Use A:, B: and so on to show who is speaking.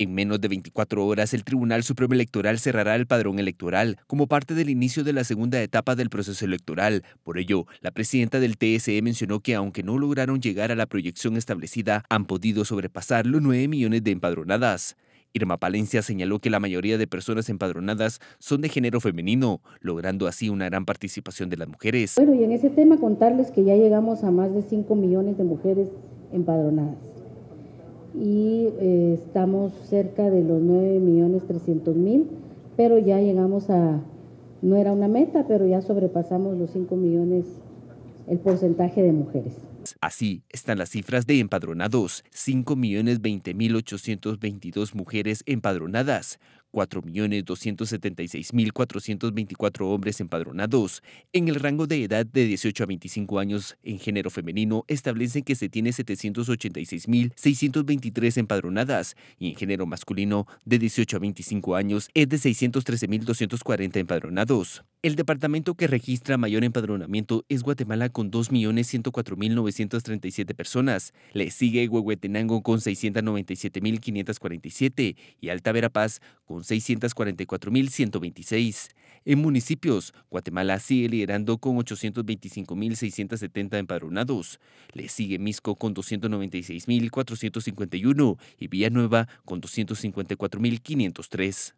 A: En menos de 24 horas, el Tribunal Supremo Electoral cerrará el padrón electoral como parte del inicio de la segunda etapa del proceso electoral. Por ello, la presidenta del TSE mencionó que aunque no lograron llegar a la proyección establecida, han podido sobrepasar los 9 millones de empadronadas. Irma Palencia señaló que la mayoría de personas empadronadas son de género femenino, logrando así una gran participación de las mujeres. Bueno,
B: y en ese tema contarles que ya llegamos a más de 5 millones de mujeres empadronadas. Eh, estamos cerca de los 9.300.000, pero ya llegamos a, no era una meta, pero ya sobrepasamos los 5 millones el porcentaje de mujeres.
A: Así están las cifras de empadronados, 5.020.822 mujeres empadronadas, 4.276.424 hombres empadronados en el rango de edad de 18 a 25 años en género femenino establecen que se tiene 786.623 empadronadas y en género masculino de 18 a 25 años es de 613.240 empadronados. El departamento que registra mayor empadronamiento es Guatemala con 2.104.937 personas. Le sigue Huehuetenango con 697.547 y Alta Verapaz con 644.126. En municipios, Guatemala sigue liderando con 825.670 empadronados. Le sigue Misco con 296.451 y Villanueva con 254.503.